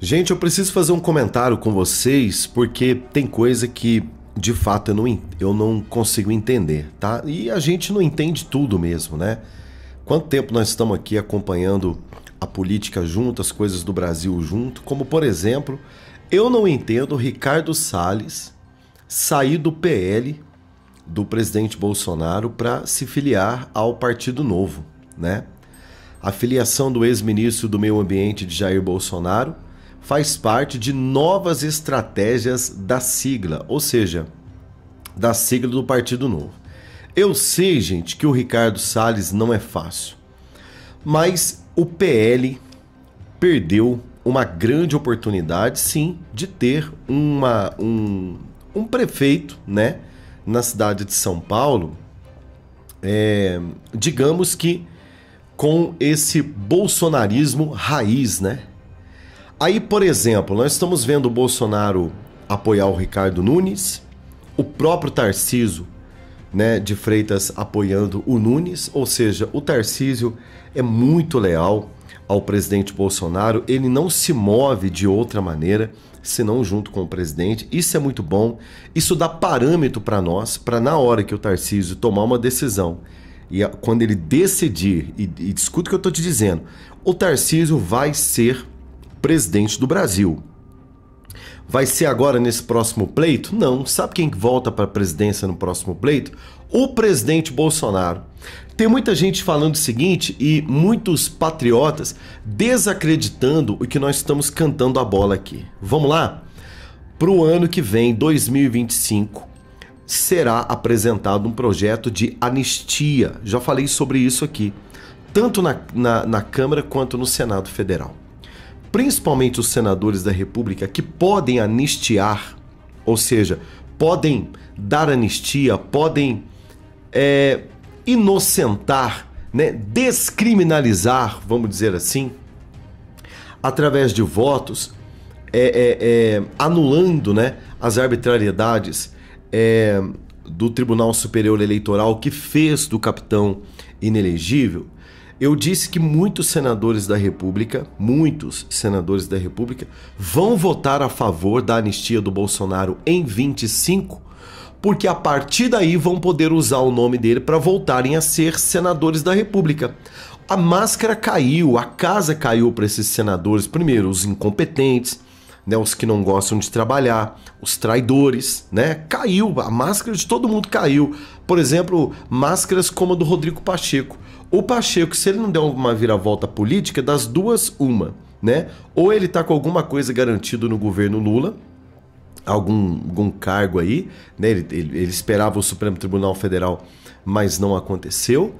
Gente, eu preciso fazer um comentário com vocês porque tem coisa que de fato eu não, eu não consigo entender, tá? E a gente não entende tudo mesmo, né? Quanto tempo nós estamos aqui acompanhando a política junto, as coisas do Brasil junto, como por exemplo, eu não entendo Ricardo Salles sair do PL do presidente Bolsonaro para se filiar ao Partido Novo, né? A filiação do ex-ministro do Meio Ambiente de Jair Bolsonaro faz parte de novas estratégias da sigla, ou seja, da sigla do Partido Novo. Eu sei, gente, que o Ricardo Salles não é fácil, mas o PL perdeu uma grande oportunidade, sim, de ter uma, um, um prefeito, né, na cidade de São Paulo, é, digamos que com esse bolsonarismo raiz, né? Aí, por exemplo, nós estamos vendo o Bolsonaro apoiar o Ricardo Nunes, o próprio Tarciso né, de Freitas apoiando o Nunes, ou seja, o Tarcísio é muito leal ao presidente Bolsonaro, ele não se move de outra maneira senão junto com o presidente. Isso é muito bom, isso dá parâmetro para nós, para na hora que o Tarcísio tomar uma decisão e a, quando ele decidir, e, e escuta o que eu estou te dizendo, o Tarcísio vai ser presidente do Brasil. Vai ser agora nesse próximo pleito? Não. Sabe quem volta para a presidência no próximo pleito? O presidente Bolsonaro. Tem muita gente falando o seguinte e muitos patriotas desacreditando o que nós estamos cantando a bola aqui. Vamos lá? Para o ano que vem, 2025, será apresentado um projeto de anistia. Já falei sobre isso aqui, tanto na, na, na Câmara quanto no Senado Federal principalmente os senadores da República, que podem anistiar, ou seja, podem dar anistia, podem é, inocentar, né, descriminalizar, vamos dizer assim, através de votos, é, é, é anulando né, as arbitrariedades é, do Tribunal Superior Eleitoral que fez do capitão inelegível. Eu disse que muitos senadores da República, muitos senadores da República, vão votar a favor da anistia do Bolsonaro em 25, porque a partir daí vão poder usar o nome dele para voltarem a ser senadores da República. A máscara caiu, a casa caiu para esses senadores, primeiro os incompetentes, né, os que não gostam de trabalhar, os traidores, né? Caiu, a máscara de todo mundo caiu. Por exemplo, máscaras como a do Rodrigo Pacheco. O Pacheco, se ele não der uma viravolta política, é das duas, uma, né? Ou ele tá com alguma coisa garantido no governo Lula, algum, algum cargo aí, né? Ele, ele, ele esperava o Supremo Tribunal Federal, mas não aconteceu.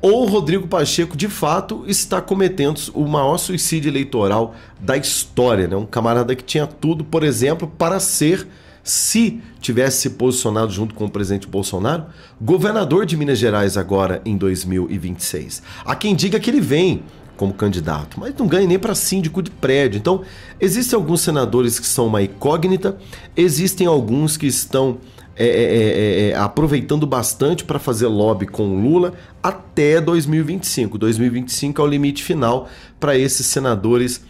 Ou o Rodrigo Pacheco, de fato, está cometendo o maior suicídio eleitoral da história, né? Um camarada que tinha tudo, por exemplo, para ser se tivesse se posicionado junto com o presidente Bolsonaro, governador de Minas Gerais agora em 2026. Há quem diga que ele vem como candidato, mas não ganha nem para síndico de prédio. Então, existem alguns senadores que são uma incógnita, existem alguns que estão é, é, é, é, é aproveitando bastante para fazer lobby com o Lula até 2025. 2025 é o limite final para esses senadores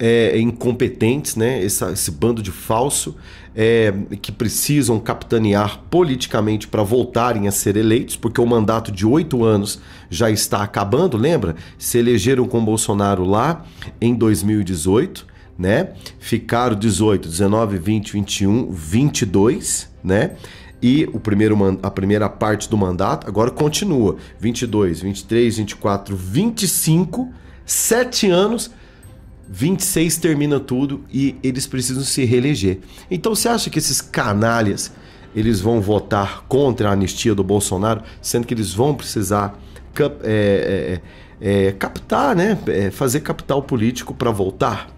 é, é, incompetentes, né? Esse, esse bando de falso é, que precisam capitanear politicamente para voltarem a ser eleitos, porque o mandato de oito anos já está acabando, lembra? Se elegeram com Bolsonaro lá em 2018, né? Ficaram 18, 19, 20, 21, 22, né? e o primeiro, a primeira parte do mandato agora continua. 22, 23, 24, 25, 7 anos 26 termina tudo e eles precisam se reeleger. Então você acha que esses canalhas eles vão votar contra a anistia do Bolsonaro, sendo que eles vão precisar cap é, é, é, captar, né? É, fazer capital político para voltar?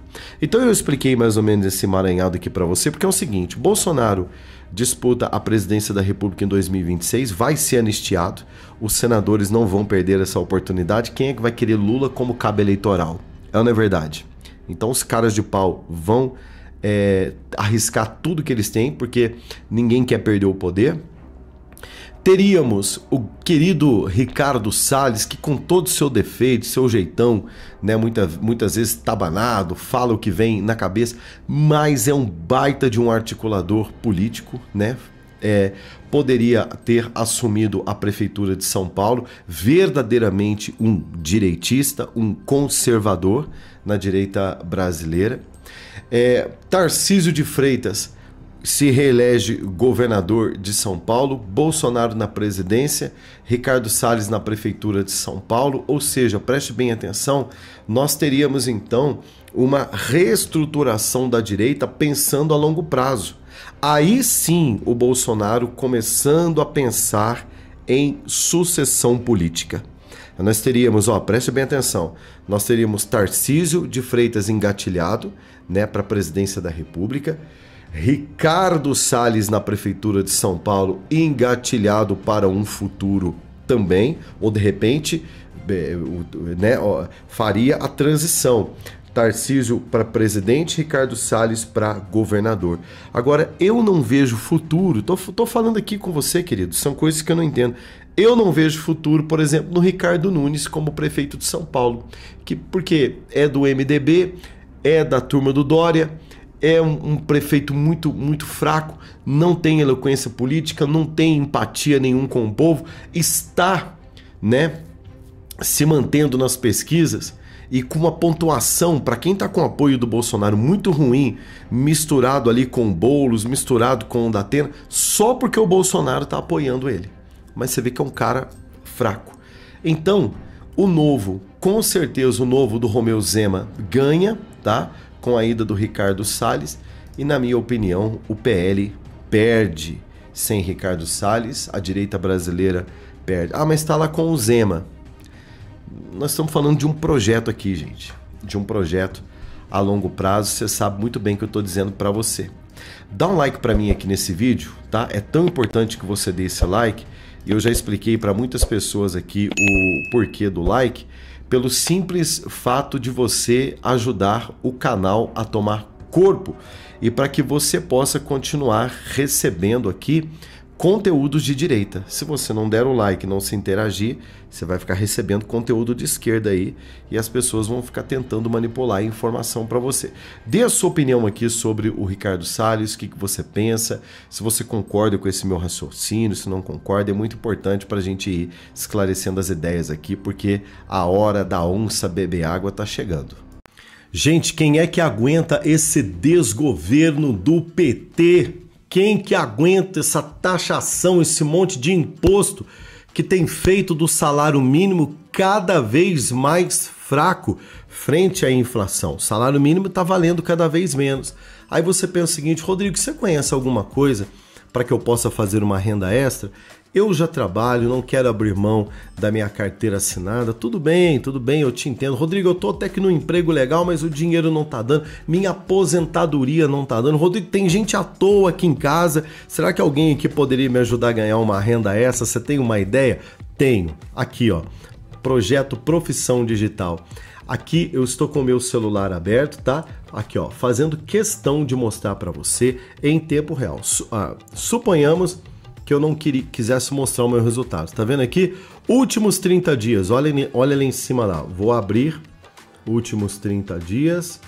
Então eu expliquei mais ou menos esse emaranhado aqui para você, porque é o seguinte: Bolsonaro disputa a presidência da República em 2026, vai ser anistiado, os senadores não vão perder essa oportunidade. Quem é que vai querer Lula como cabo eleitoral? É ou não é verdade? Então os caras de pau vão é, arriscar tudo que eles têm, porque ninguém quer perder o poder. Teríamos o querido Ricardo Salles, que com todo o seu defeito, seu jeitão, né, muitas, muitas vezes tabanado, fala o que vem na cabeça, mas é um baita de um articulador político, né? É, poderia ter assumido a prefeitura de São Paulo, verdadeiramente um direitista, um conservador, na direita brasileira. É, Tarcísio de Freitas se reelege governador de São Paulo, Bolsonaro na presidência, Ricardo Salles na prefeitura de São Paulo, ou seja, preste bem atenção, nós teríamos então uma reestruturação da direita pensando a longo prazo. Aí sim, o Bolsonaro começando a pensar em sucessão política. Nós teríamos, ó, preste bem atenção, nós teríamos Tarcísio de Freitas engatilhado, né, para a presidência da República, Ricardo Salles na prefeitura de São Paulo engatilhado para um futuro também, ou de repente, né, ó, faria a transição. Tarcísio para presidente, Ricardo Salles para governador. Agora, eu não vejo futuro, estou falando aqui com você, querido, são coisas que eu não entendo. Eu não vejo futuro, por exemplo, no Ricardo Nunes como prefeito de São Paulo, que porque é do MDB, é da turma do Dória, é um, um, prefeito muito, muito fraco, não tem eloquência política, não tem empatia nenhum com o povo, está, né, se mantendo nas pesquisas e com uma pontuação para quem está com apoio do Bolsonaro muito ruim, misturado ali com bolos, misturado com o Datena, só porque o Bolsonaro está apoiando ele mas você vê que é um cara fraco. Então, o novo, com certeza o novo do Romeu Zema ganha, tá? Com a ida do Ricardo Salles. E na minha opinião, o PL perde sem Ricardo Salles, a direita brasileira perde. Ah, mas está lá com o Zema. Nós estamos falando de um projeto aqui, gente. De um projeto a longo prazo. Você sabe muito bem o que eu estou dizendo para você. Dá um like para mim aqui nesse vídeo, tá? É tão importante que você dê esse like eu já expliquei para muitas pessoas aqui o porquê do like, pelo simples fato de você ajudar o canal a tomar corpo e para que você possa continuar recebendo aqui conteúdos de direita. Se você não der o like, não se interagir, você vai ficar recebendo conteúdo de esquerda aí e as pessoas vão ficar tentando manipular a informação para você. Dê a sua opinião aqui sobre o Ricardo Salles, o que, que você pensa, se você concorda com esse meu raciocínio, se não concorda, é muito importante para a gente ir esclarecendo as ideias aqui, porque a hora da onça beber água está chegando. Gente, quem é que aguenta esse desgoverno do PT? Quem que aguenta essa taxação, esse monte de imposto que tem feito do salário mínimo cada vez mais fraco frente à inflação? O salário mínimo está valendo cada vez menos. Aí você pensa o seguinte, Rodrigo, você conhece alguma coisa para que eu possa fazer uma renda extra? eu já trabalho, não quero abrir mão da minha carteira assinada. Tudo bem, tudo bem, eu te entendo. Rodrigo, eu tô até que no emprego legal, mas o dinheiro não tá dando, minha aposentadoria não tá dando. Rodrigo, tem gente à toa aqui em casa. Será que alguém aqui poderia me ajudar a ganhar uma renda essa? Você tem uma ideia? Tenho. Aqui, ó. Projeto Profissão Digital. Aqui eu estou com o meu celular aberto, tá? Aqui ó, fazendo questão de mostrar para você em tempo real. Su ah, suponhamos que eu não queria, quisesse mostrar o meu resultado. Está vendo aqui? Últimos 30 dias. Olha, olha lá em cima lá. Vou abrir últimos 30 dias.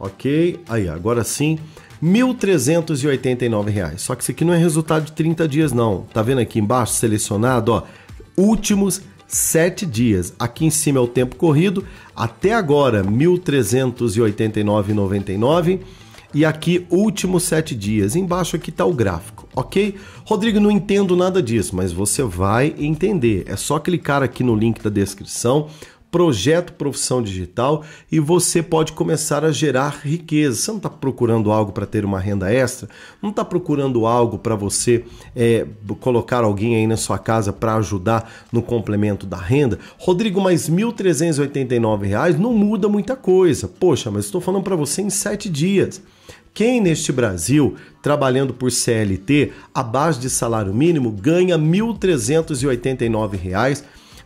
Ok, aí agora sim, R$ 1.389. Só que isso aqui não é resultado de 30 dias, não. Tá vendo aqui embaixo, selecionado, ó, últimos 7 dias. Aqui em cima é o tempo corrido, até agora, R$ 1.389,99 e aqui últimos sete dias. Embaixo aqui está o gráfico, ok? Rodrigo, não entendo nada disso, mas você vai entender. É só clicar aqui no link da descrição projeto Profissão Digital e você pode começar a gerar riqueza. Você não está procurando algo para ter uma renda extra, não está procurando algo para você é, colocar alguém aí na sua casa para ajudar no complemento da renda. Rodrigo, mas R$ 1.389 não muda muita coisa. Poxa, mas estou falando para você em sete dias. Quem neste Brasil, trabalhando por CLT, abaixo de salário mínimo, ganha R$ 1.389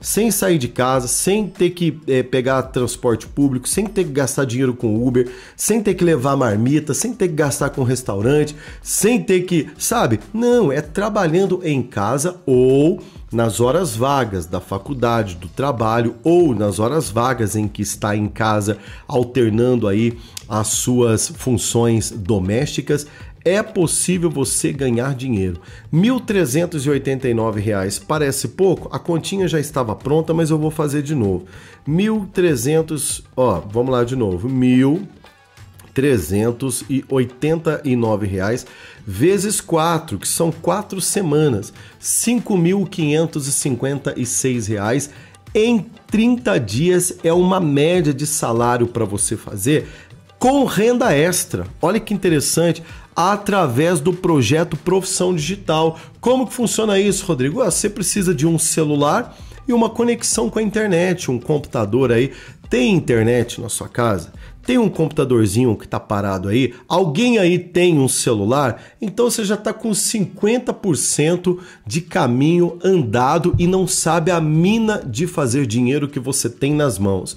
sem sair de casa, sem ter que é, pegar transporte público, sem ter que gastar dinheiro com Uber, sem ter que levar marmita, sem ter que gastar com restaurante, sem ter que, sabe? Não, é trabalhando em casa ou nas horas vagas da faculdade, do trabalho ou nas horas vagas em que está em casa alternando aí as suas funções domésticas, é possível você ganhar dinheiro. R$ 1.389 parece pouco, a continha já estava pronta, mas eu vou fazer de novo. 1.300, ó, vamos lá de novo. R$ reais vezes 4, que são 4 semanas, R$ 5.556 reais em 30 dias é uma média de salário para você fazer com renda extra. Olha que interessante através do projeto Profissão Digital. Como que funciona isso, Rodrigo? Ah, você precisa de um celular e uma conexão com a internet, um computador aí. Tem internet na sua casa? Tem um computadorzinho que está parado aí? Alguém aí tem um celular? Então você já está com 50% de caminho andado e não sabe a mina de fazer dinheiro que você tem nas mãos.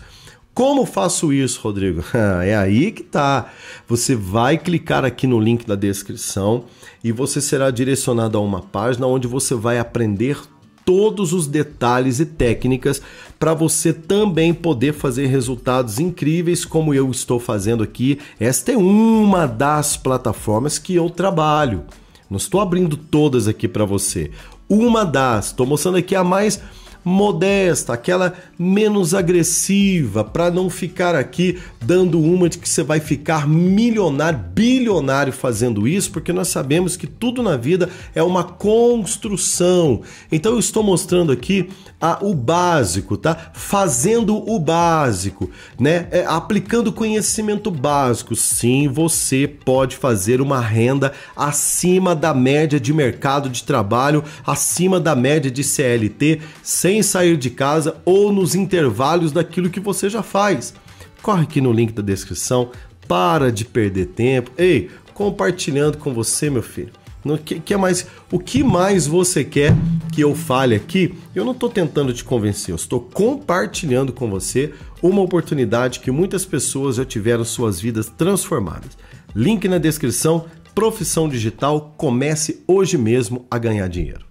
Como faço isso, Rodrigo? Ah, é aí que tá. Você vai clicar aqui no link da descrição e você será direcionado a uma página onde você vai aprender todos os detalhes e técnicas para você também poder fazer resultados incríveis como eu estou fazendo aqui. Esta é uma das plataformas que eu trabalho. Não estou abrindo todas aqui para você. Uma das, estou mostrando aqui a mais modesta, aquela menos agressiva, para não ficar aqui dando uma de que você vai ficar milionário, bilionário fazendo isso, porque nós sabemos que tudo na vida é uma construção. Então eu estou mostrando aqui a, o básico, tá? Fazendo o básico, né? É, aplicando conhecimento básico. Sim, você pode fazer uma renda acima da média de mercado de trabalho, acima da média de CLT, sem sem sair de casa ou nos intervalos daquilo que você já faz. Corre aqui no link da descrição, para de perder tempo. Ei, compartilhando com você, meu filho. No que, que é mais, o que mais você quer que eu fale aqui? Eu não estou tentando te convencer, eu estou compartilhando com você uma oportunidade que muitas pessoas já tiveram suas vidas transformadas. Link na descrição, profissão digital, comece hoje mesmo a ganhar dinheiro.